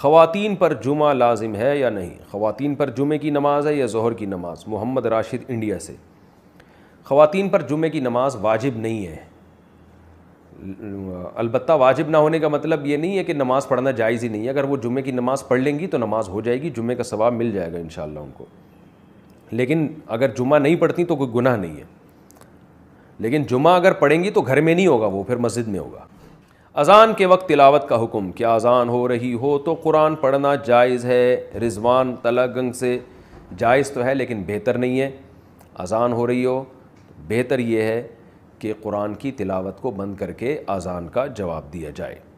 ख़वातीन पर जुमा लाजिम है या नहीं ख़वातीन पर जुमे की नमाज है या जहर की नमाज मोहम्मद राशिद इंडिया से ख़वातीन पर जुमे की नमाज वाजिब नहीं है अलबत्ता वाजिब ना होने का मतलब ये नहीं है कि नमाज़ पढ़ना जायज़ ही नहीं है अगर वो जुमे की नमाज़ पढ़ लेंगी तो नमाज़ हो जाएगी जुमे का सवाब मिल जाएगा इन शाला उनको लेकिन अगर जुमा नहीं पढ़ती तो कोई गुनाह नहीं है लेकिन जुमा अगर पढ़ेंगी तो घर में नहीं होगा वो फिर मस्जिद में होगा अज़ान के वक्त तिलावत का हुक्म क्या अज़ान हो रही हो तो कुरान पढ़ना जायज़ है रिजवान तलागंग से जायज़ तो है लेकिन बेहतर नहीं है अज़ान हो रही हो तो बेहतर ये है कि कुरान की तिलावत को बंद करके अज़ान का जवाब दिया जाए